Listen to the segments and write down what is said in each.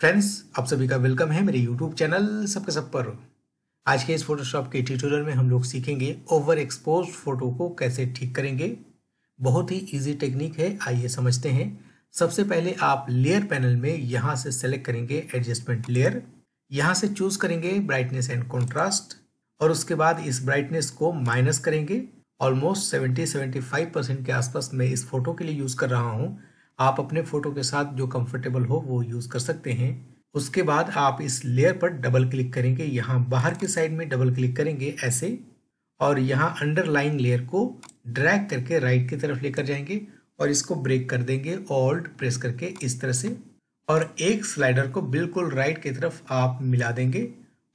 friends आप सभी का वेलकम है मेरे यूट्यूब चैनल सबके सब पर आज के इस फोटोशॉप के ट्यूटोरियल में हम लोग सीखेंगे ओवर एक्सपोज फोटो को कैसे ठीक करेंगे बहुत ही इजी टेक्निक है आइए समझते हैं सबसे पहले आप लेयर पैनल में यहाँ से सेलेक्ट करेंगे एडजस्टमेंट लेयर यहाँ से चूज करेंगे ब्राइटनेस एंड कॉन्ट्रास्ट और उसके बाद इस ब्राइटनेस को माइनस करेंगे almost seventy seventy five percent के आसपास मैं इस फोटो के लिए यूज़ कर रहा हूँ आप अपने फोटो के साथ जो कंफर्टेबल हो वो यूज़ कर सकते हैं उसके बाद आप इस लेयर पर डबल क्लिक करेंगे यहाँ बाहर की साइड में डबल क्लिक करेंगे ऐसे और यहाँ अंडरलाइन लेयर को ड्रैग करके राइट की तरफ लेकर जाएंगे और इसको ब्रेक कर देंगे ऑल्ट प्रेस करके इस तरह से और एक स्लाइडर को बिल्कुल राइट की तरफ आप मिला देंगे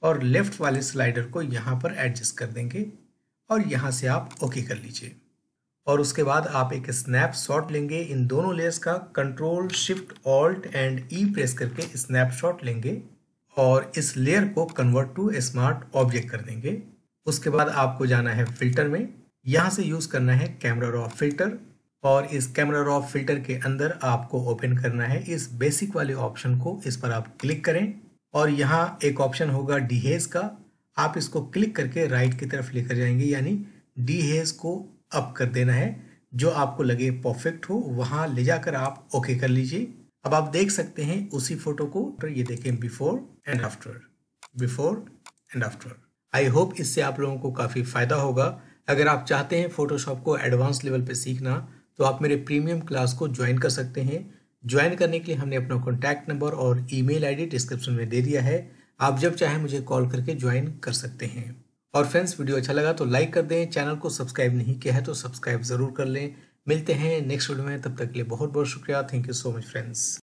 और लेफ्ट वाले स्लाइडर को यहाँ पर एडजस्ट कर देंगे और यहाँ से आप ओके कर लीजिए और उसके बाद आप एक स्नैपशॉट लेंगे इन दोनों लेयर्स का control shift alt and E press करके स्नैपशॉट लेंगे और इस लेयर को कन्वर्ट टू स्मार्ट ऑब्जेक्ट कर देंगे उसके बाद आपको जाना है फिल्टर में यहाँ से यूज़ करना है कैमरा रॉ फिल्टर और इस कैमरा रॉ फिल्टर के अंदर आपको ओपन करना है इस बेसिक वाले ऑप्शन को इस पर आप क्लिक करें और यहाँ एक ऑप्शन होगा डीहेज का आप इसको क्लिक करके राइट की तरफ लेकर जाएंगे यानी डीहेज को अप कर देना है जो आपको लगे परफेक्ट हो वहाँ ले जाकर आप ओके कर लीजिए अब आप देख सकते हैं उसी फोटो को तो ये देखें before and after before and after I hope इससे आप लोगों को काफ़ी फायदा होगा अगर आप चाहते हैं फोटोशॉप को एडवांस लेवल पे सीखना तो आप मेरे प्रीमियम क्लास को ज्वाइन कर सकते हैं ज्वाइन करने के लिए हमने अपना कॉन्टैक्ट नंबर और ईमेल आईडी डिस्क्रिप्शन में दे दिया है आप जब चाहें मुझे कॉल करके ज्वाइन कर सकते हैं और फ्रेंड्स वीडियो अच्छा लगा तो लाइक कर दें चैनल को सब्सक्राइब नहीं किया है तो सब्सक्राइब ज़रूर कर लें मिलते हैं नेक्स्ट वीडियो में तब तक के लिए बहुत बहुत शुक्रिया thank you so much friends